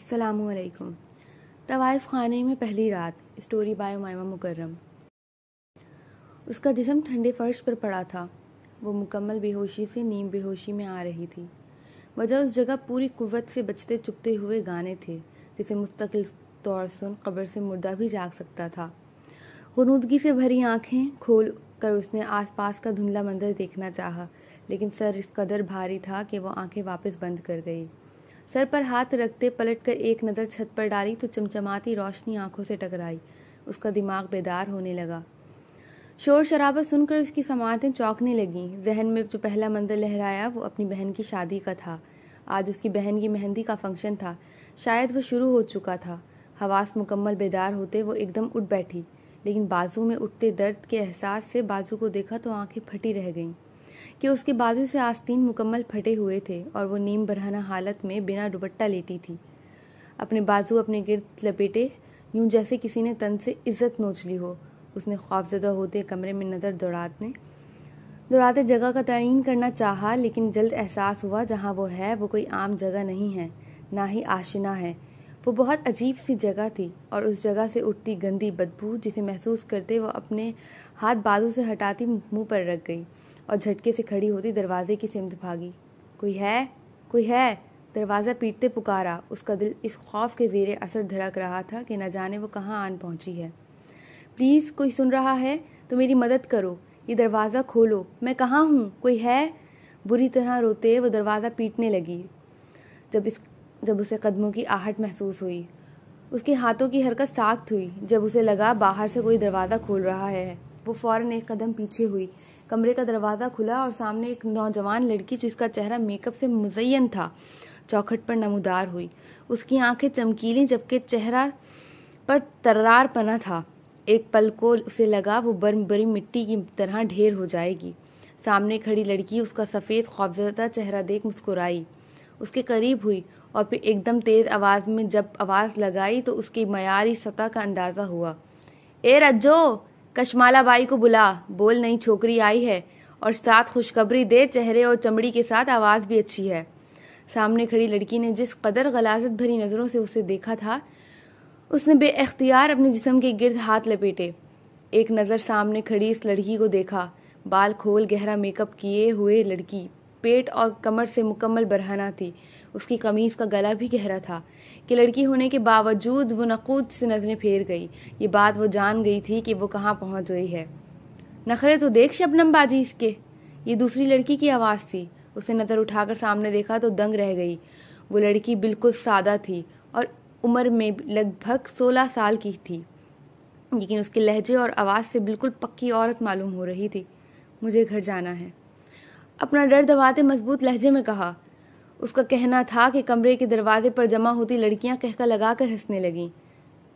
असलकुम तवाइफ खाने में पहली रात स्टोरी बाय उमायमा मुकर्रम उसका जिसम ठंडे फर्श पर पड़ा था वो मुकम्मल बेहोशी से नीम बेहोशी में आ रही थी वजह उस जगह पूरी कुवत से बचते चुपते हुए गाने थे जिसे मुस्तकिल तौर सुन कब्र से मुर्दा भी जाग सकता था गनूदगी से भरी आँखें खोल कर उसने आसपास का धुंधला मंदिर देखना चाहा लेकिन सर इस कदर भारी था कि वो आंखें वापस बंद कर गई सर पर हाथ रखते पलटकर एक नज़र छत पर डाली तो चमचमाती रोशनी आंखों से टकराई उसका दिमाग बेदार होने लगा शोर शराबा सुनकर उसकी समातें चौंकने लगीं जहन में जो पहला मंजर लहराया वो अपनी बहन की शादी का था आज उसकी बहन की मेहंदी का फंक्शन था शायद वो शुरू हो चुका था हवास मुकम्मल बेदार होते वो एकदम उठ बैठी लेकिन बाजू में उठते दर्द के एहसास से बाजू को देखा तो आंखें फटी रह गईं कि उसके बाजू से आस्तीन मुकम्मल फटे हुए थे और वो नीम बरहना हालत में बिना दुबट्टा लेटी थी अपने बाजू अपने गिरद लपेटे यूं जैसे किसी ने तन से इज्जत नोच ली हो उसने खौफजदा होते कमरे में नज़र दौड़ाते दौड़ाते जगह का तयन करना चाहा लेकिन जल्द एहसास हुआ जहाँ वो है वो कोई आम जगह नहीं है ना ही आशिना है वो बहुत अजीब सी जगह थी और उस जगह से उठती गंदी बदबू जिसे महसूस करते वो अपने हाथ बाजू से हटाती मुंह पर रख गई और झटके से खड़ी होती दरवाजे की सिमत भागी कोई है कोई है दरवाज़ा पीटते पुकारा उसका दिल इस खौफ के जेर असर धड़क रहा था कि न जाने वो कहाँ आन पहुँची है प्लीज़ कोई सुन रहा है तो मेरी मदद करो ये दरवाज़ा खोलो मैं कहाँ हूँ कोई है बुरी तरह रोते वो दरवाज़ा पीटने लगी जब इस जब उसे कदमों की आहट महसूस हुई उसके हाथों की हरकत साख्त हुई जब उसे लगा बाहर से कोई दरवाज़ा खोल रहा है वो फ़ौरन एक कदम पीछे हुई कमरे का दरवाज़ा खुला और सामने एक नौजवान लड़की जिसका चेहरा मेकअप से मुजयन था चौखट पर नमदार हुई उसकी आंखें चमकीली जबकि चेहरा पर तर्रार पना था एक पल को उसे लगा वो बर्म बरी मिट्टी की तरह ढेर हो जाएगी सामने खड़ी लड़की उसका सफ़ेद खौफजदा चेहरा देख मुस्कुराई उसके करीब हुई और फिर एकदम तेज़ आवाज़ में जब आवाज़ लगाई तो उसकी मयारी सतह का अंदाज़ा हुआ ए रज्जो कश्माला बाई को बुला बोल नई छोकरी आई है और साथ खुशखबरी दे चेहरे और चमड़ी के साथ आवाज़ भी अच्छी है सामने खड़ी लड़की ने जिस कदर गलाजत भरी नज़रों से उसे देखा था उसने बेअख्तियार अपने जिसम के गिर्द हाथ लपेटे एक नज़र सामने खड़ी इस लड़की को देखा बाल खोल गहरा मेकअप किए हुए लड़की पेट और कमर से मुकम्मल बरहना थी उसकी कमीज़ का गला भी गहरा था कि लड़की होने के बावजूद वो नकूद से नज़रें फेर गई ये बात वो जान गई थी कि वो कहाँ पहुँच गई है नखरे तो देख शबनम बाजी इसके ये दूसरी लड़की की आवाज़ थी उसने नज़र उठाकर सामने देखा तो दंग रह गई वो लड़की बिल्कुल सादा थी और उम्र में लगभग सोलह साल की थी लेकिन उसके लहजे और आवाज़ से बिल्कुल पक्की औरत मालूम हो रही थी मुझे घर जाना है अपना डर दबाते मजबूत लहजे में कहा उसका कहना था कि कमरे के दरवाजे पर जमा होती लड़कियां कहका लगाकर हंसने लगीं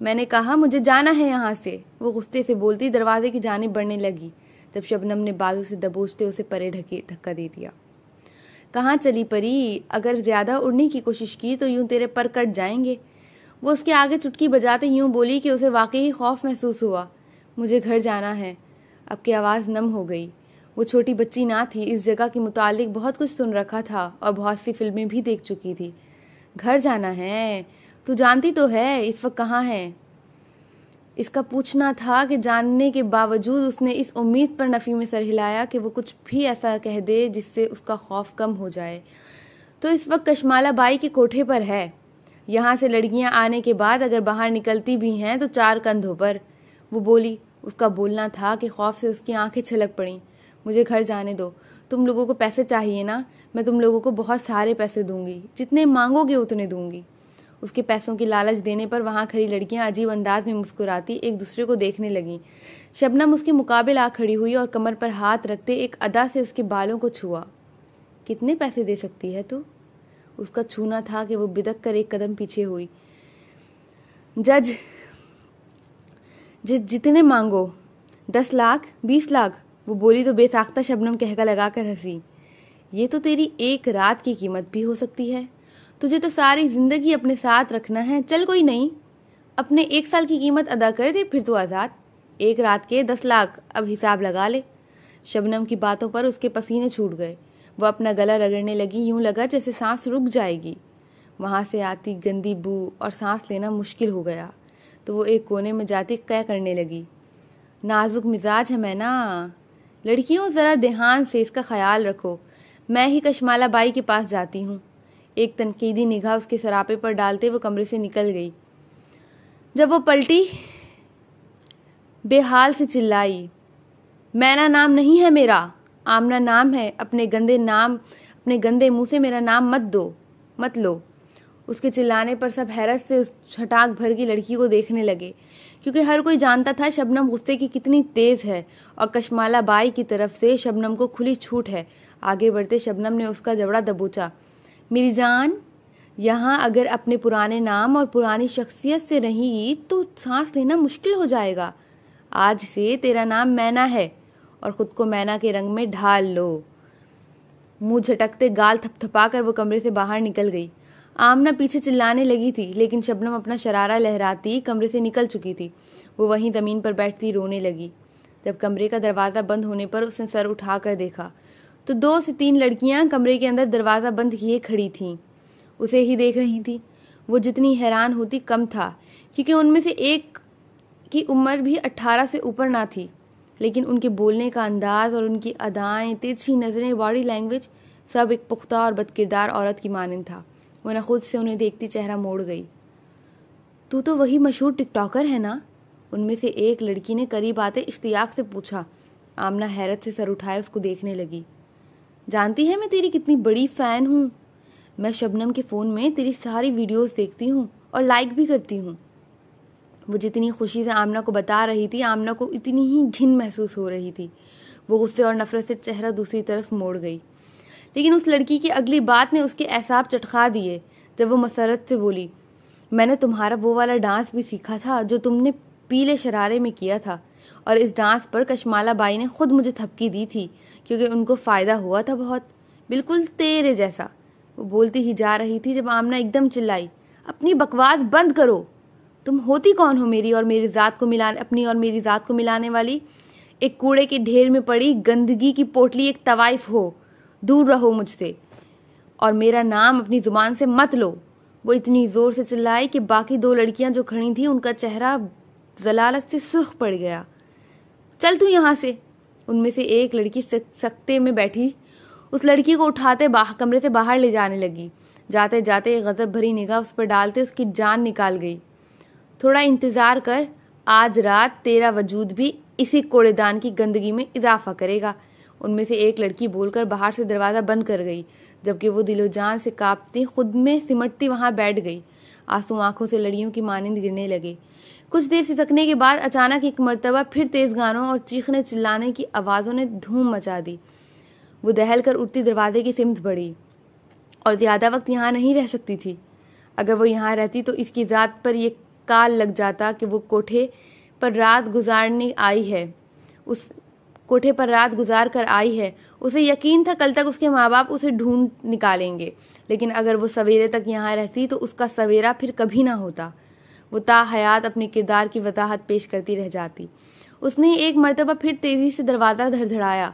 मैंने कहा मुझे जाना है यहाँ से वो गुस्से से बोलती दरवाजे की जानब बढ़ने लगी जब शबनम ने बाजू से दबोचते उसे परे ढके धक्का दे दिया कहाँ चली परी अगर ज़्यादा उड़ने की कोशिश की तो यूं तेरे पर कट जाएंगे वो उसके आगे चुटकी बजाते यूं बोली कि उसे वाकई खौफ महसूस हुआ मुझे घर जाना है अब की आवाज़ नम हो गई वो छोटी बच्ची ना थी इस जगह के मुतालिक बहुत कुछ सुन रखा था और बहुत सी फिल्में भी देख चुकी थी घर जाना है तू जानती तो है इस वक्त कहाँ है इसका पूछना था कि जानने के बावजूद उसने इस उम्मीद पर नफ़ी में सर हिलाया कि वो कुछ भी ऐसा कह दे जिससे उसका खौफ कम हो जाए तो इस वक्त कशमाला बाई के कोठे पर है यहाँ से लड़कियाँ आने के बाद अगर बाहर निकलती भी हैं तो चार कंधों पर वो बोली उसका बोलना था कि खौफ से उसकी आंखें छलक पड़ीं मुझे घर जाने दो तुम लोगों को पैसे चाहिए ना मैं तुम लोगों को बहुत सारे पैसे दूंगी जितने मांगोगे उतने दूंगी उसके पैसों की लालच देने पर वहाँ खड़ी लड़कियाँ अजीब अंदाज में मुस्कुराती एक दूसरे को देखने लगीं शबनम उसके मुकाबले आ खड़ी हुई और कमर पर हाथ रखते एक अदा से उसके बालों को छुआ कितने पैसे दे सकती है तू उसका छूना था कि वो बिदक कर एक कदम पीछे हुई जज जितने मांगो दस लाख बीस लाख वो बोली तो बेसाख्ता शबनम कहका कर हंसी ये तो तेरी एक रात की कीमत भी हो सकती है तुझे तो सारी ज़िंदगी अपने साथ रखना है चल कोई नहीं अपने एक साल की कीमत अदा कर दे फिर तो आज़ाद एक रात के दस लाख अब हिसाब लगा ले शबनम की बातों पर उसके पसीने छूट गए वह अपना गला रगड़ने लगी यूं लगा जैसे सांस रुक जाएगी वहाँ से आती गंदी बू और सांस लेना मुश्किल हो गया तो वो एक कोने में जाती कह करने लगी नाजुक मिजाज है मैं ना लड़कियों ज़रा ध्यान से इसका ख्याल रखो मैं ही कशमाला बाई के पास जाती हूँ एक तनकीदी निगाह उसके सरापे पर डालते वो कमरे से निकल गई जब वो पलटी बेहाल से चिल्लाई मेरा नाम नहीं है मेरा आमना नाम है अपने गंदे नाम अपने गंदे मुंह से मेरा नाम मत दो मत लो उसके चिल्लाने पर सब हैरत से उस छटाक भर की लड़की को देखने लगे क्योंकि हर कोई जानता था शबनम गुस्से की कितनी तेज़ है और कशमाला बाई की तरफ से शबनम को खुली छूट है आगे बढ़ते शबनम ने उसका जबड़ा दबोचा मेरी जान यहाँ अगर अपने पुराने नाम और पुरानी शख्सियत से नहीं तो सांस लेना मुश्किल हो जाएगा आज से तेरा नाम मैना है और ख़ुद को मैना के रंग में ढाल लो मुंह झटकते गाल थपथपा कर वो कमरे से बाहर निकल गई आमना पीछे चिल्लाने लगी थी लेकिन शबनम अपना शरारा लहराती कमरे से निकल चुकी थी वो वहीं ज़मीन पर बैठती रोने लगी जब कमरे का दरवाज़ा बंद होने पर उसने सर उठा कर देखा तो दो से तीन लड़कियां कमरे के अंदर दरवाज़ा बंद किए खड़ी थीं उसे ही देख रही थी वो जितनी हैरान होती कम था क्योंकि उनमें से एक की उम्र भी अट्ठारह से ऊपर ना थी लेकिन उनके बोलने का अंदाज़ और उनकी अदाएँ तिरछी नज़रें बॉडी लैंग्वेज सब एक पुख्ता और बदकिरदार औरत की मानंद था वरना खुद से उन्हें देखती चेहरा मोड़ गई तू तो वही मशहूर टिकटॉकर है ना उनमें से एक लड़की ने करीब आते इश्तियाक से पूछा आमना हैरत से सर उठाए उसको देखने लगी जानती है मैं तेरी कितनी बड़ी फ़ैन हूँ मैं शबनम के फ़ोन में तेरी सारी वीडियोस देखती हूँ और लाइक भी करती हूँ वो जितनी खुशी से आमना को बता रही थी आमना को इतनी ही घिन महसूस हो रही थी वो गुस्से और नफ़रत से चेहरा दूसरी तरफ मोड़ गई लेकिन उस लड़की की अगली बात ने उसके एहसाब चटका दिए जब वो मसरत से बोली मैंने तुम्हारा वो वाला डांस भी सीखा था जो तुमने पीले शरारे में किया था और इस डांस पर कश्माला बाई ने खुद मुझे थपकी दी थी क्योंकि उनको फ़ायदा हुआ था बहुत बिल्कुल तेरे जैसा वो बोलती ही जा रही थी जब आमना एकदम चिल्लाई अपनी बकवास बंद करो तुम होती कौन हो मेरी और मेरी ज़ात को मिला अपनी और मेरी ज़ात को मिलाने वाली एक कूड़े के ढेर में पड़ी गंदगी की पोटली एक तवाइफ हो दूर रहो मुझसे और मेरा नाम अपनी ज़ुबान से मत लो वो इतनी ज़ोर से चिल्लाई कि बाकी दो लड़कियां जो खड़ी थीं उनका चेहरा जलालत से सुर्ख पड़ गया चल तू यहाँ से उनमें से एक लड़की सख्ते में बैठी उस लड़की को उठाते कमरे से बाहर ले जाने लगी जाते जाते गज़ब भरी निगाह उस पर डालते उसकी जान निकाल गई थोड़ा इंतज़ार कर आज रात तेरा वजूद भी इसी कूड़ेदान की गंदगी में इजाफा करेगा उनमें से एक लड़की बोलकर बाहर से दरवाज़ा बंद कर गई जबकि वो दिलोजान से कांपती खुद में सिमटती वहाँ बैठ गई आंसू आंखों से लड़ियों की मानंद गिरने लगे कुछ देर सिसकने के बाद अचानक एक मरतबा फिर तेज़ गानों और चीखने चिल्लाने की आवाज़ों ने धूम मचा दी वो दहल कर उठती दरवाजे की सिमत बढ़ी और ज़्यादा वक्त यहाँ नहीं रह सकती थी अगर वो यहाँ रहती तो इसकी ज़ात पर यह काल लग जाता कि वो कोठे पर रात गुजारने आई है उस कोठे पर रात गुजार कर आई है उसे यकीन था कल तक उसके माँ बाप उसे ढूंढ निकालेंगे लेकिन अगर वो सवेरे तक यहाँ रहती तो उसका सवेरा फिर कभी ना होता वो हयात अपने किरदार की वजाहत पेश करती रह जाती उसने एक मरतबा फिर तेज़ी से दरवाज़ा धड़धड़ाया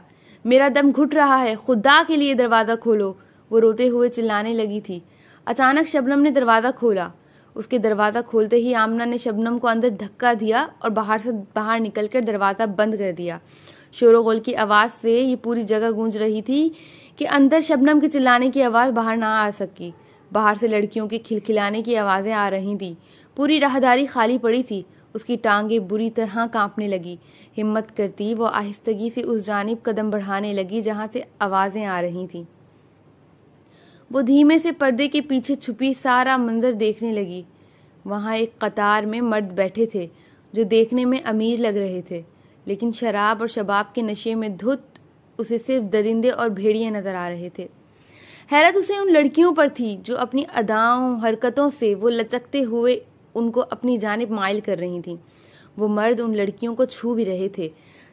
मेरा दम घुट रहा है खुदा के लिए दरवाज़ा खोलो वो रोते हुए चिल्लाने लगी थी अचानक शबनम ने दरवाज़ा खोला उसके दरवाज़ा खोलते ही आमना ने शबनम को अंदर धक्का दिया और बाहर से बाहर निकलकर दरवाज़ा बंद कर दिया शोर गोल की आवाज़ से ये पूरी जगह गूंज रही थी कि अंदर शबनम के चिल्लाने की आवाज़ बाहर ना आ सकी बाहर से लड़कियों के खिलखिलाने की आवाज़ें आ रही थी पूरी राहदारी खाली पड़ी थी उसकी टांगें बुरी तरह कांपने लगी हिम्मत करती वो आहिस्तगी से उस जानब कदम बढ़ाने लगी जहाँ से आवाज़ें आ रही थी वो धीमे से पर्दे के पीछे छुपी सारा मंजर देखने लगी वहाँ एक कतार में मर्द बैठे थे जो देखने में अमीर लग रहे थे लेकिन शराब और शबाब के नशे में धुत उसे सिर्फ दरिंदे और भेड़िए नज़र आ रहे थे हैरत उसे उन लड़कियों पर थी जो अपनी अदाओं हरकतों से वो लचकते हुए उनको अपनी जानब मायल कर रही थीं वो मर्द उन लड़कियों को छू भी रहे थे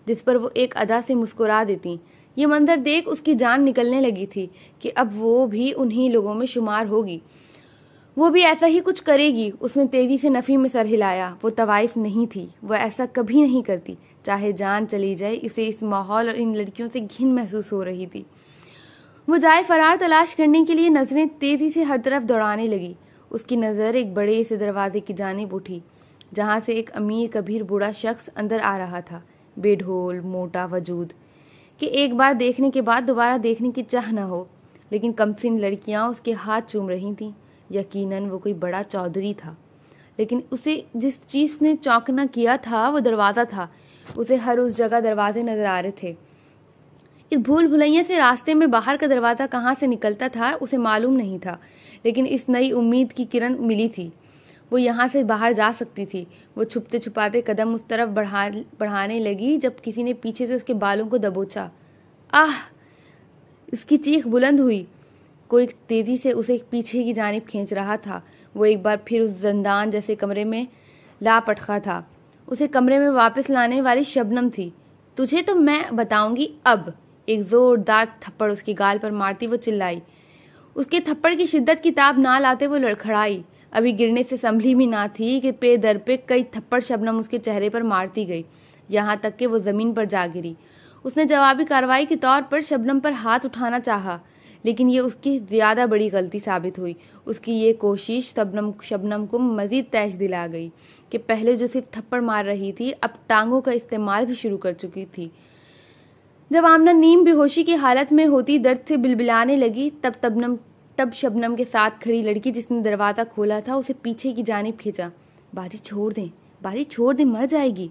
जिस पर वो एक अदा से मुस्कुरा देती ये मंजर देख उसकी जान निकलने लगी थी कि अब वो भी उन्हीं लोगों में शुमार होगी वो भी ऐसा ही कुछ करेगी उसने तेज़ी से नफ़ी में सर हिलाया वो तवाइफ नहीं थी वह ऐसा कभी नहीं करती चाहे जान चली जाए इसे इस माहौल और इन लड़कियों से घिन महसूस हो रही थी वो जाए फरार तलाश करने के लिए नज़रें तेज़ी से हर तरफ दौड़ाने लगी उसकी नज़र एक बड़े से दरवाजे की जानब उठी जहाँ से एक अमीर कबीर बूढ़ा शख्स अंदर आ रहा था बेढोल मोटा वजूद कि एक बार देखने के बाद दोबारा देखने की चाह न हो लेकिन कमसिन लड़कियाँ उसके हाथ चूम रही थीं यकीनन वो कोई बड़ा चौधरी था लेकिन उसे जिस चीज़ ने चौंकना किया था वो दरवाज़ा था उसे हर उस जगह दरवाजे नजर आ रहे थे इस भूल भुलैया से रास्ते में बाहर का दरवाज़ा कहाँ से निकलता था उसे मालूम नहीं था लेकिन इस नई उम्मीद की किरण मिली थी वो यहाँ से बाहर जा सकती थी वो छुपते छुपाते कदम उस तरफ बढ़ा बढ़ाने लगी जब किसी ने पीछे से उसके बालों को दबोचा आह इसकी चीख बुलंद हुई कोई तेज़ी से उसे पीछे की जानब खींच रहा था वो एक बार फिर उस जंदान जैसे कमरे में लापटखा था उसे कमरे में वापस लाने वाली शबनम थी तुझे तो मैं बताऊंगी अब एक ज़ोरदार थप्पड़ उसकी गाल पर मारती वो चिल्लाई उसके थप्पड़ की शिद्दत की ताब ना लाते वो लड़खड़ाई अभी गिरने से संभली भी ना थी कि पे दर पे कई थप्पड़ शबनम उसके चेहरे पर मारती गई यहाँ तक कि वो ज़मीन पर जा गिरी उसने जवाबी कार्रवाई के तौर पर शबनम पर हाथ उठाना चाहा लेकिन ये उसकी ज़्यादा बड़ी गलती साबित हुई उसकी ये कोशिश शबनम शबनम को मज़ीद तैश दिला गई कि पहले जो सिर्फ थप्पड़ मार रही थी अब टांगों का इस्तेमाल भी शुरू कर चुकी थी जब आमना नीम बेहोशी की हालत में होती दर्द से बिलबिलाने लगी तब तबनम तब शबनम के साथ खड़ी लड़की जिसने दरवाज़ा खोला था उसे पीछे की जानब खींचा बाजी छोड़ दें बाजी छोड़ दें मर जाएगी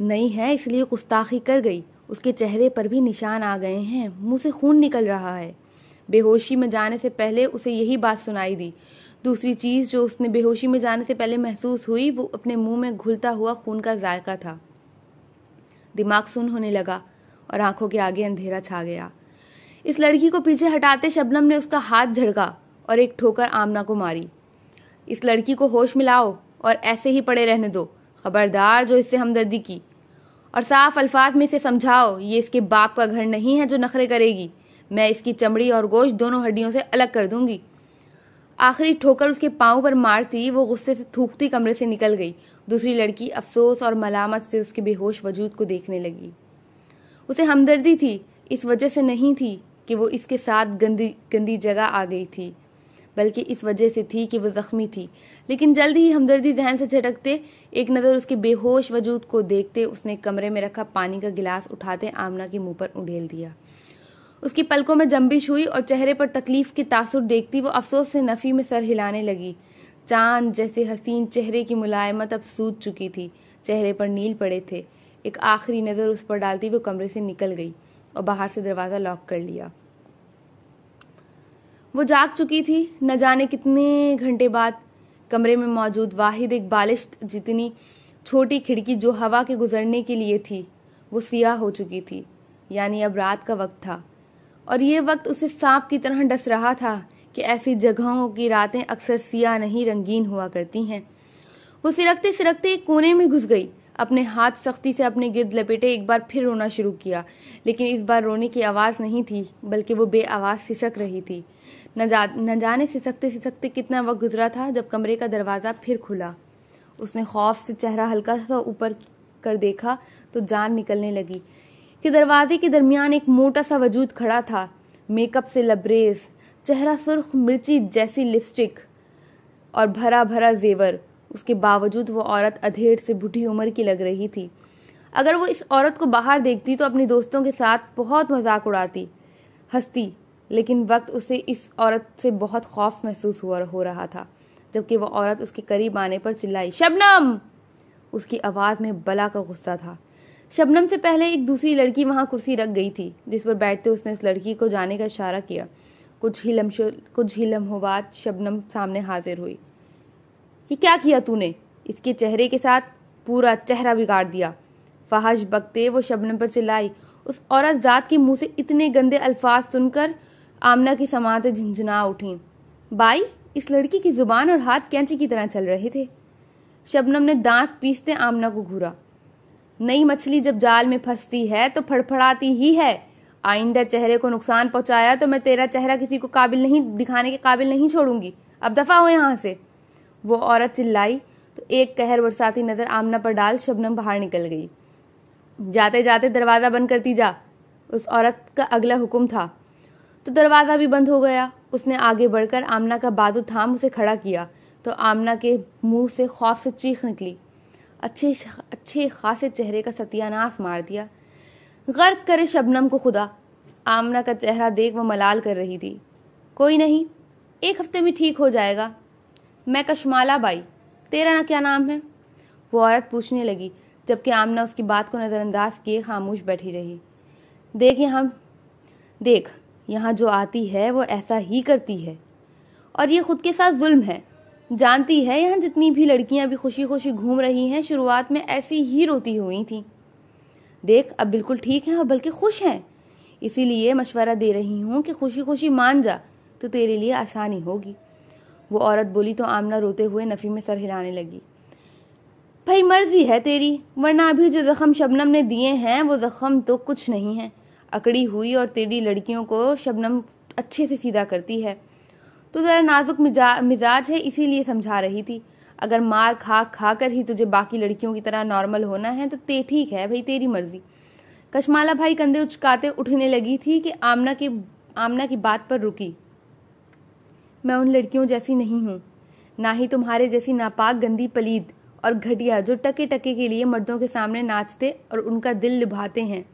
नहीं है इसलिए गुस्ताखी कर गई उसके चेहरे पर भी निशान आ गए हैं मुंह से खून निकल रहा है बेहोशी में जाने से पहले उसे यही बात सुनाई दी दूसरी चीज़ जो उसने बेहोशी में जाने से पहले महसूस हुई वो अपने मुंह में घुलता हुआ खून का जायका था दिमाग सुन होने लगा और आंखों के आगे अंधेरा छा गया इस लड़की को पीछे हटाते शबनम ने उसका हाथ झड़का और एक ठोकर आमना को मारी इस लड़की को होश मिलाओ और ऐसे ही पड़े रहने दो खबरदार जो इससे हमदर्दी की और साफ अल्फाज में इसे समझाओ ये इसके बाप का घर नहीं है जो नखरे करेगी मैं इसकी चमड़ी और गोश्त दोनों हड्डियों से अलग कर दूंगी आखिरी ठोकर उसके पाँव पर मारती वो गुस्से से थूकती कमरे से निकल गई दूसरी लड़की अफसोस और मलामत से उसके बेहोश वजूद को देखने लगी उसे हमदर्दी थी इस वजह से नहीं थी कि वो इसके साथ गंदी गंदी जगह आ गई थी बल्कि इस वजह से थी कि वो ज़ख्मी थी लेकिन जल्द ही हमदर्दी जहन से झटकते एक नज़र उसके बेहोश वजूद को देखते उसने कमरे में रखा पानी का गिलास उठाते आमना के मुंह पर उंडेल दिया उसकी पलकों में जंबिश हुई और चेहरे पर तकलीफ के तासुर देखती वो अफसोस से नफ़ी में सर हिलाने लगी चांद जैसे हसीन चेहरे की मुलायमत अब सूझ चुकी थी चेहरे पर नील पड़े थे एक आखिरी नज़र उस पर डालती वो कमरे से निकल गई और बाहर से दरवाज़ा लॉक कर लिया वो जाग चुकी थी न जाने कितने घंटे बाद कमरे में मौजूद वाहिद एक बालिश जितनी छोटी खिड़की जो हवा के गुजरने के लिए थी वो सियाह हो चुकी थी यानी अब रात का वक्त था और ये वक्त उसे सांप की तरह डस रहा था कि ऐसी जगहों की रातें अक्सर सिया नहीं रंगीन हुआ करती हैं वो सिरकते सिरकते एक कोने में घुस गई अपने हाथ सख्ती से अपने गिर्द लपेटे एक बार फिर रोना शुरू किया लेकिन इस बार रोने की आवाज़ नहीं थी बल्कि वो बे आवाज सिसक रही थी न जा न जाने सिसकते सिसकते कितना वक्त गुजरा था जब कमरे का दरवाज़ा फिर खुला उसने खौफ से चेहरा हल्का सा ऊपर कर देखा तो जान निकलने लगी कि दरवाजे के दरमियान एक मोटा सा वजूद खड़ा था मेकअप से लबरेज चेहरा सुर्ख मिर्ची जैसी लिपस्टिक और भरा भरा जेवर उसके बावजूद वो औरत अधेड़ से बुढ़ी उम्र की लग रही थी अगर वो इस औरत को बाहर देखती तो अपने दोस्तों के साथ बहुत मजाक उड़ाती हंसती लेकिन वक्त उसे इस औरत से बहुत खौफ महसूस हुआ हो रहा था जबकि वो औरत उसके करीब आने पर चिल्लाई शबनम उसकी आवाज़ में बला का गुस्सा था शबनम से पहले एक दूसरी लड़की वहाँ कुर्सी रख गई थी जिस पर बैठते उसने इस लड़की को जाने का इशारा किया कुछ ही लम्शो कुछ ही लम्हों बाद शबनम सामने हाजिर हुई कि क्या किया तूने इसके चेहरे के साथ पूरा चेहरा बिगाड़ दिया फहश बकते वो शबनम पर चिल्लाई उस औरत जात के मुंह से इतने गंदे अल्फाज सुनकर आमना की समातें झंझना उठी बाई इस लड़की की जुबान और हाथ कैंची की तरह चल रहे थे शबनम ने दांत पीसते आमना को घूरा नई मछली जब जाल में फंसती है तो फड़फड़ाती ही है आइंदा चेहरे को नुकसान पहुंचाया तो मैं तेरा चेहरा किसी को काबिल नहीं दिखाने के काबिल नहीं छोड़ूंगी अब दफा हो यहाँ से वो औरत चिल्लाई तो एक कहर बरसाती नज़र आमना पर डाल शबनम बाहर निकल गई जाते जाते दरवाज़ा बंद करती जा उस औरत का अगला हुक्म था तो दरवाज़ा भी बंद हो गया उसने आगे बढ़कर आमना का बाजू थाम उसे खड़ा किया तो आमना के मुंह से खौफ से चीख निकली अच्छे अच्छे खासे चेहरे का सत्यानाश मार दिया गर्क करे शबनम को खुदा आमना का चेहरा देख वो मलाल कर रही थी कोई नहीं एक हफ्ते में ठीक हो जाएगा मैं कश्माला बाई तेरा ना क्या नाम है वो औरत पूछने लगी जबकि आमना उसकी बात को नज़रअंदाज किए खामोश बैठी रही देख यहाँ देख यहाँ जो आती है वो ऐसा ही करती है और ये खुद के साथ जुल्म है जानती है यहाँ जितनी भी लड़कियां भी खुशी खुशी घूम रही हैं शुरुआत में ऐसी ही रोती हुई थी देख अब बिल्कुल ठीक हैं और बल्कि खुश हैं इसीलिए मशवरा दे रही हूँ कि खुशी खुशी मान जा तो तेरे लिए आसानी होगी वो औरत बोली तो आमना रोते हुए नफ़ी में सर हिलाने लगी भाई मर्जी है तेरी वरना अभी जो जख्म शबनम ने दिए हैं वो जख्म तो कुछ नहीं है अकड़ी हुई और तेरी लड़कियों को शबनम अच्छे से सीधा करती है तो ज़रा नाजुक मिजाज है इसीलिए समझा रही थी अगर मार खा खा कर ही तुझे बाकी लड़कियों की तरह नॉर्मल होना है तो ते ठीक है भाई तेरी मर्जी कशमाला भाई कंधे उचकाते उठने लगी थी कि आमना के आमना की बात पर रुकी मैं उन लड़कियों जैसी नहीं हूँ ना ही तुम्हारे जैसी नापाक गंदी पलीद और घटिया जो टके टके के लिए मर्दों के सामने नाचते और उनका दिल लुभाते हैं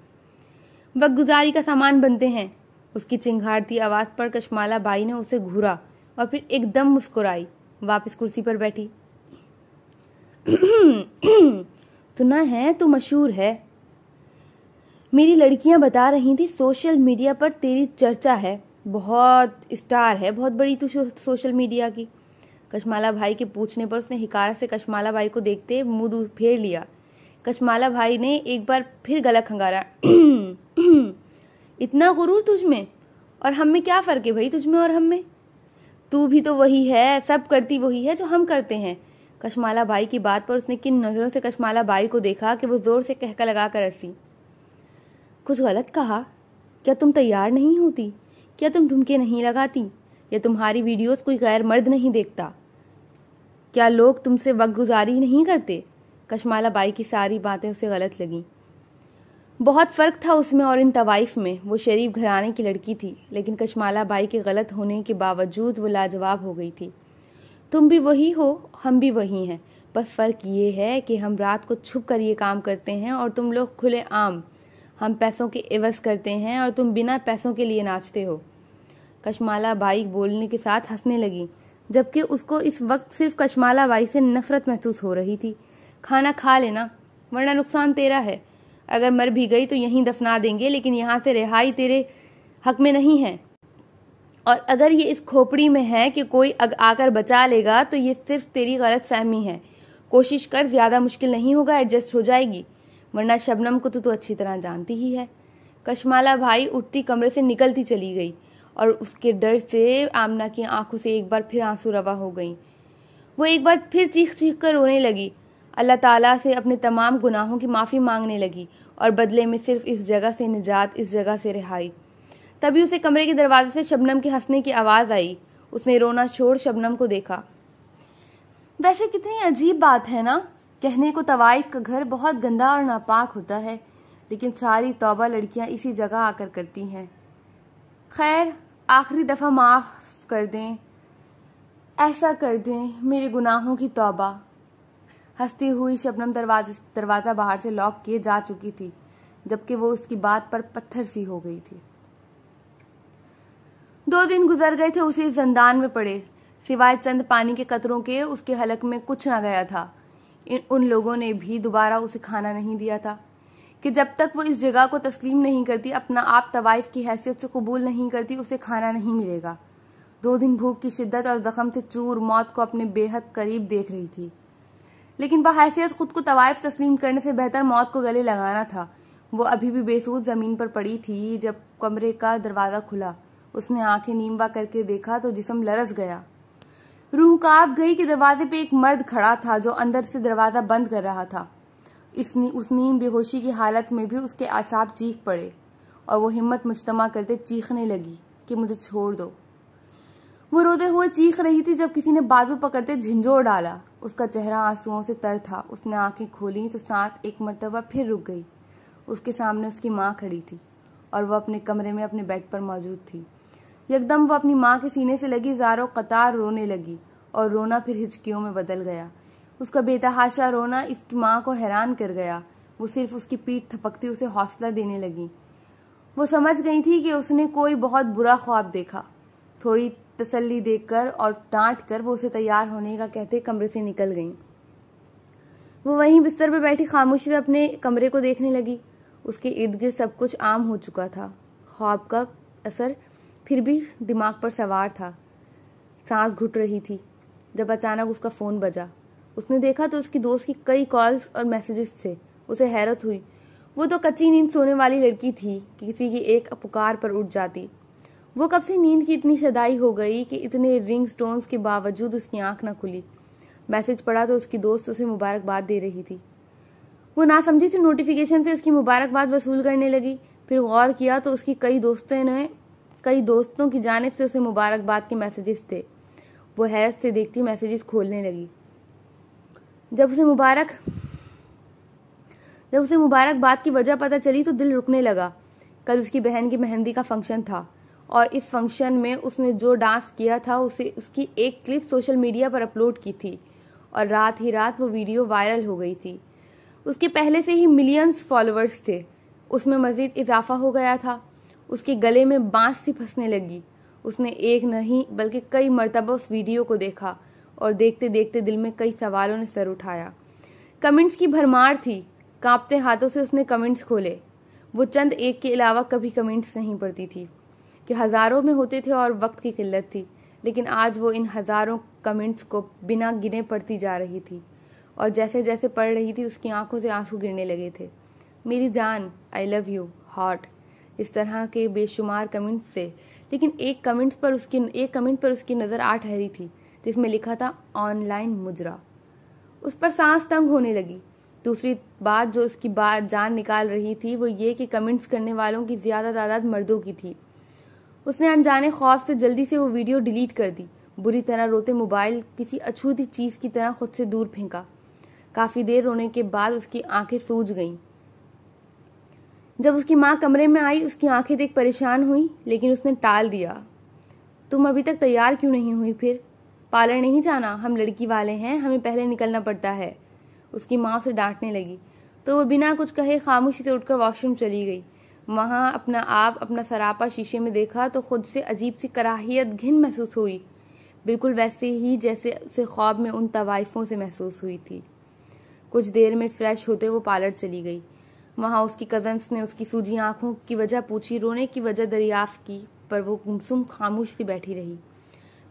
वक्त गुजारी का सामान बनते हैं उसकी चिंघाड़ती आवाज़ पर कशमाला बाई ने उसे घूरा और फिर एकदम मुस्कुराई वापस कुर्सी पर बैठी सुना तो है तू मशहूर है मेरी लड़कियां बता रही थी सोशल मीडिया पर तेरी चर्चा है बहुत स्टार है बहुत बड़ी तू सोशल मीडिया की कश्माला भाई के पूछने पर उसने हिकार से कश्माला भाई को देखते मुंह फेर लिया कश्माला भाई ने एक बार फिर गला खंगारा इतना गुरूर तुझमें और हम में क्या फ़र्क है भाई तुझमें और हम में तू भी तो वही है सब करती वही है जो हम करते हैं कशमाला बाई की बात पर उसने किन नज़रों से कशमाला बाई को देखा कि वो ज़ोर से कहका लगा कर हंसी कुछ गलत कहा क्या तुम तैयार नहीं होती क्या तुम ढुमके नहीं लगाती या तुम्हारी वीडियोस कोई गैर मर्द नहीं देखता क्या लोग तुमसे वक्त गुजारी नहीं करते कशमाला बाई की सारी बातें उसे गलत लगीं बहुत फ़र्क था उसमें और इन तवाइफ में वो शरीफ घराने की लड़की थी लेकिन कशमाला बाई के गलत होने के बावजूद वो लाजवाब हो गई थी तुम भी वही हो हम भी वही हैं बस फ़र्क ये है कि हम रात को छुप कर ये काम करते हैं और तुम लोग खुले आम हम पैसों के एवज करते हैं और तुम बिना पैसों के लिए नाचते हो कशमाला बाई बोलने के साथ हंसने लगी जबकि उसको इस वक्त सिर्फ कशमाला बाई से नफरत महसूस हो रही थी खाना खा लेना वरना नुकसान तेरा है अगर मर भी गई तो यहीं दफना देंगे लेकिन यहाँ से रिहाई तेरे हक में नहीं है और अगर ये इस खोपड़ी में है कि कोई अग आकर बचा लेगा तो ये सिर्फ तेरी गलत फहमी है कोशिश कर ज़्यादा मुश्किल नहीं होगा एडजस्ट हो जाएगी वरना शबनम को तो तू तो अच्छी तरह जानती ही है कशमाला भाई उठती कमरे से निकलती चली गई और उसके डर से आमना की आंखों से एक बार फिर आंसू रवा हो गई वो एक बार फिर चीख चीख कर रोने लगी अल्लाह ताला से अपने तमाम गुनाहों की माफ़ी मांगने लगी और बदले में सिर्फ इस जगह से निजात इस जगह से रिहाई तभी उसे कमरे के दरवाजे से शबनम के हंसने की आवाज़ आई उसने रोना छोड़ शबनम को देखा वैसे कितनी अजीब बात है ना कहने को तवाइफ का घर बहुत गंदा और नापाक होता है लेकिन सारी तौबा लड़कियां इसी जगह आकर करती हैं खैर आखिरी दफ़ा माफ़ कर दें ऐसा कर दें मेरे गुनाहों की तौबा हंसती हुई शबनम दरवाजे दरवाज़ा बाहर से लॉक किए जा चुकी थी जबकि वो उसकी बात पर पत्थर सी हो गई थी दो दिन गुजर गए थे उसे जंदान में पड़े सिवाय चंद पानी के कतरों के उसके हलक में कुछ ना गया था इन उन लोगों ने भी दोबारा उसे खाना नहीं दिया था कि जब तक वो इस जगह को तस्लीम नहीं करती अपना आप तवाइफ की हैसियत से कबूल नहीं करती उसे खाना नहीं मिलेगा दो दिन भूख की शिद्दत और जख्म से चूर मौत को अपने बेहद करीब देख रही थी लेकिन बहैसियत खुद को तवायफ तस्लीम करने से बेहतर मौत को गले लगाना था वो अभी भी बेसूद जमीन पर पड़ी थी जब कमरे का दरवाज़ा खुला उसने आंखें नीमवा करके देखा तो जिसम लरस गया रूह काप गई कि दरवाजे पे एक मर्द खड़ा था जो अंदर से दरवाज़ा बंद कर रहा था इस उस नीम बेहोशी की हालत में भी उसके आसाब चीख पड़े और वो हिम्मत मुजतम करते चीखने लगी कि मुझे छोड़ दो वो रोते हुए चीख रही थी जब किसी ने बाजू पकड़ते झिंझोर डाला उसका चेहरा आंसुओं से तर था उसने आंखें खोली तो सांस एक मरतबा फिर रुक गई उसके सामने उसकी माँ खड़ी थी और वह अपने कमरे में अपने बेड पर मौजूद थी यकदम वह अपनी माँ के सीने से लगी जारो कतार रोने लगी और रोना फिर हिचकियों में बदल गया उसका बेतहाशा रोना इसकी माँ को हैरान कर गया वो सिर्फ उसकी पीठ थपकती उसे हौसला देने लगी वो समझ गई थी कि उसने कोई बहुत बुरा ख्वाब देखा थोड़ी तसल्ली देकर और डांट कर वो उसे तैयार होने का कहते कमरे से निकल गईं। वो वहीं बिस्तर पर बैठी खामोशी से अपने कमरे को देखने लगी उसके इर्द गिर्द सब कुछ आम हो चुका था ख्वाब का असर फिर भी दिमाग पर सवार था सांस घुट रही थी जब अचानक उसका फ़ोन बजा उसने देखा तो उसकी दोस्त की कई कॉल्स और मैसेजेस थे उसे हैरत हुई वो तो कच्ची नींद सोने वाली लड़की थी कि किसी की एक पुकार पर उठ जाती वो कब से नींद की इतनी शदाई हो गई कि इतने रिंग स्टोन्स के बावजूद उसकी आंख ना खुली मैसेज पढ़ा तो उसकी दोस्त उसे मुबारकबाद दे रही थी वो समझी थी तो नोटिफिकेशन से उसकी मुबारकबाद वसूल करने लगी फिर गौर किया तो उसकी कई दोस्तों ने कई दोस्तों की जानब से उसे मुबारकबाद के मैसेजेस थे वो हैरत से देखती मैसेजेस खोलने लगी जब उसे मुबारक जब उसे मुबारकबाद की वजह पता चली तो दिल रुकने लगा कल उसकी बहन की मेहंदी का फंक्शन था और इस फंक्शन में उसने जो डांस किया था उसे उसकी एक क्लिप सोशल मीडिया पर अपलोड की थी और रात ही रात वो वीडियो वायरल हो गई थी उसके पहले से ही मिलियंस फॉलोअर्स थे उसमें मज़ीद इजाफा हो गया था उसके गले में बांस सी फंसने लगी उसने एक नहीं बल्कि कई मरतबा उस वीडियो को देखा और देखते देखते दिल में कई सवालों ने सर उठाया कमेंट्स की भरमार थी कांपते हाथों से उसने कमेंट्स खोले वो चंद एक के अलावा कभी कमेंट्स नहीं पढ़ती थी कि हज़ारों में होते थे और वक्त की किल्लत थी लेकिन आज वो इन हज़ारों कमेंट्स को बिना गिने पढ़ती जा रही थी और जैसे जैसे पढ़ रही थी उसकी आंखों से आंसू गिरने लगे थे मेरी जान आई लव यू हॉट इस तरह के बेशुमार कमेंट्स से लेकिन एक कमेंट्स पर उसकी एक कमेंट पर उसकी नज़र आ ठहरी थी जिसमें लिखा था ऑनलाइन मुजरा उस पर सांस तंग होने लगी दूसरी बात जो उसकी बात जान निकाल रही थी वो ये कि कमेंट्स करने वालों की ज़्यादा तादाद मर्दों की थी उसने अनजाने खौफ से जल्दी से वो वीडियो डिलीट कर दी बुरी तरह रोते मोबाइल किसी अछूती चीज की तरह खुद से दूर फेंका काफी देर रोने के बाद उसकी आंखें सूज गईं। जब उसकी माँ कमरे में आई उसकी आंखें देख परेशान हुई लेकिन उसने टाल दिया तुम अभी तक तैयार क्यों नहीं हुई फिर पार्लर नहीं जाना हम लड़की वाले हैं हमें पहले निकलना पड़ता है उसकी माँ उसे डांटने लगी तो वो बिना कुछ कहे खामोशी से उठकर वॉशरूम चली गई वहाँ अपना आप अपना सरापा शीशे में देखा तो खुद से अजीब सी कराहियत घिन महसूस हुई बिल्कुल वैसे ही जैसे उसे ख्वाब में उन तवाइफों से महसूस हुई थी कुछ देर में फ्रेश होते वो पार्लर चली गई वहाँ उसकी कजन्स ने उसकी सूजी आंखों की वजह पूछी रोने की वजह दरियाफ की पर वो गुमसुम खामोश सी बैठी रही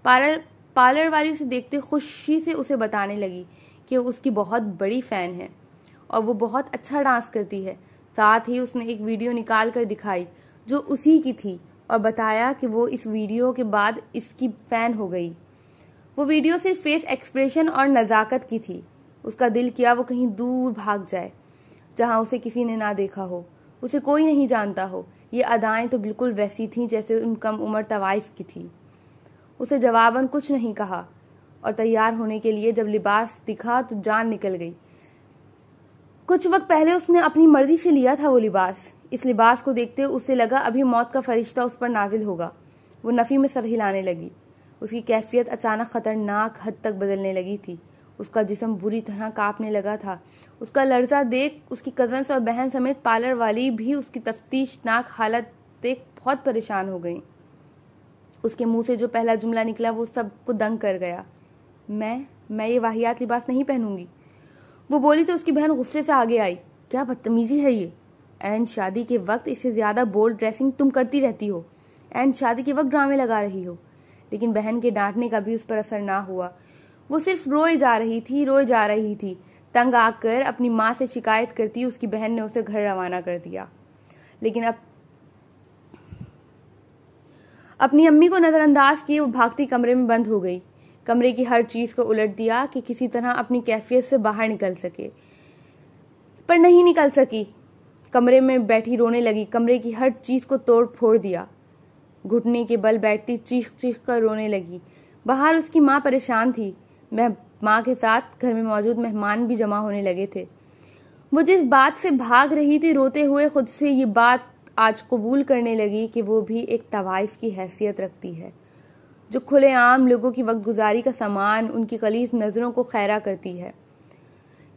पार्लर पार्लर वाली उसे देखते खुशी से उसे बताने लगी कि उसकी बहुत बड़ी फ़ैन है और वो बहुत अच्छा डांस करती है साथ ही उसने एक वीडियो निकाल कर दिखाई जो उसी की थी और बताया कि वो इस वीडियो के बाद इसकी फैन हो गई वो वीडियो सिर्फ फेस एक्सप्रेशन और नज़ाकत की थी उसका दिल किया वो कहीं दूर भाग जाए जहां उसे किसी ने ना देखा हो उसे कोई नहीं जानता हो ये अदाएं तो बिल्कुल वैसी थीं जैसे उन कम उम्र तवाइफ की थी उसे जवाबन कुछ नहीं कहा और तैयार होने के लिए जब लिबास दिखा तो जान निकल गई कुछ वक्त पहले उसने अपनी मर्जी से लिया था वो लिबास इस लिबास को देखते हुए उसे लगा अभी मौत का फरिश्ता उस पर नाजिल होगा वो नफ़ी में सर हिलाने लगी उसकी कैफियत अचानक खतरनाक हद तक बदलने लगी थी उसका जिसम बुरी तरह कांपने लगा था उसका लर्जा देख उसकी कजन्स और बहन समेत पार्लर वाली भी उसकी तफ्तीशनाक हालत देख बहुत परेशान हो गई उसके मुंह से जो पहला जुमला निकला वो सबको दंग कर गया मैं मैं ये वाहियात लिबास नहीं पहनूंगी वो बोली तो उसकी बहन गुस्से से आगे आई क्या बदतमीजी है ये एन शादी के वक्त इससे ज़्यादा बोल्ड ड्रेसिंग तुम करती रहती हो एन शादी के वक्त ड्रामे लगा रही हो लेकिन बहन के डांटने का भी उस पर असर ना हुआ वो सिर्फ रोए जा रही थी रोए जा रही थी तंग आकर अपनी माँ से शिकायत करती उसकी बहन ने उसे घर रवाना कर दिया लेकिन अब अपनी अम्मी को नज़रअंदाज किए वो भागती कमरे में बंद हो गई कमरे की हर चीज़ को उलट दिया कि किसी तरह अपनी कैफियत से बाहर निकल सके पर नहीं निकल सकी कमरे में बैठी रोने लगी कमरे की हर चीज़ को तोड़ फोड़ दिया घुटने के बल बैठती चीख चीख कर रोने लगी बाहर उसकी माँ परेशान थी मैं माँ के साथ घर में मौजूद मेहमान भी जमा होने लगे थे वो जिस बात से भाग रही थी रोते हुए खुद से ये बात आज कबूल करने लगी कि वो भी एक तवाइफ की हैसियत रखती है जो खुलेआम लोगों की वक्त गुजारी का सामान उनकी कलीस नज़रों को खैरा करती है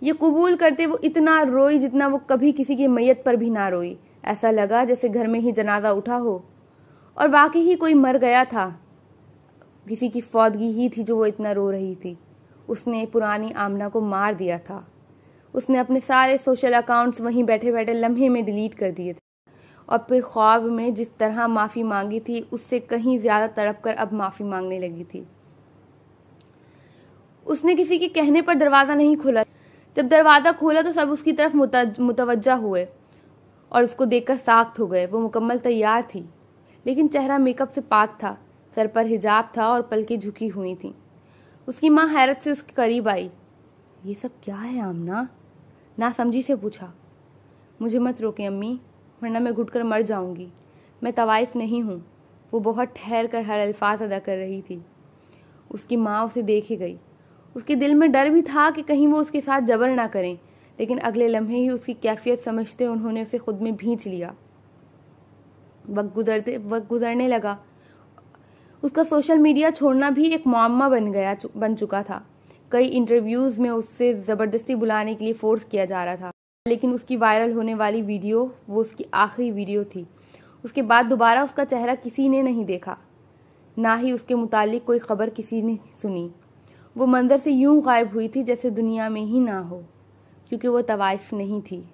ये कबूल करते वो इतना रोई जितना वो कभी किसी की मैयत पर भी ना रोई ऐसा लगा जैसे घर में ही जनाजा उठा हो और वाकई ही कोई मर गया था किसी की फौदगी ही थी जो वो इतना रो रही थी उसने पुरानी आमना को मार दिया था उसने अपने सारे सोशल अकाउंट्स वहीं बैठे बैठे लम्हे में डिलीट कर दिए थे और फिर ख्वाब में जिस तरह माफ़ी मांगी थी उससे कहीं ज़्यादा तड़प कर अब माफ़ी मांगने लगी थी उसने किसी के कहने पर दरवाज़ा नहीं खोला जब दरवाज़ा खोला तो सब उसकी तरफ मुतवजा हुए और उसको देखकर साख्त हो गए वो मुकम्मल तैयार थी लेकिन चेहरा मेकअप से पाक था सर पर हिजाब था और पलकें झुकी हुई थी उसकी माँ हैरत से उसके करीब आई ये सब क्या है आमना ना समझी से पूछा मुझे मत रोके अम्मी वरना मैं घुट कर मर जाऊंगी मैं तवाइफ नहीं हूँ वो बहुत ठहर कर हर अल्फाज अदा कर रही थी उसकी माँ उसे देखे गई उसके दिल में डर भी था कि कहीं वो उसके साथ जबर ना करें लेकिन अगले लम्हे ही उसकी कैफियत समझते उन्होंने उसे खुद में भींच लिया वक्त गुजरते वक्त गुजरने लगा उसका सोशल मीडिया छोड़ना भी एक मामा बन गया बन चुका था कई इंटरव्यूज़ में उससे ज़बरदस्ती बुलाने के लिए फोर्स किया जा रहा था लेकिन उसकी वायरल होने वाली वीडियो वो उसकी आखिरी वीडियो थी उसके बाद दोबारा उसका चेहरा किसी ने नहीं देखा ना ही उसके मुतालिक कोई खबर किसी ने सुनी वो मंदिर से यूं गायब हुई थी जैसे दुनिया में ही ना हो क्योंकि वो तवाइफ नहीं थी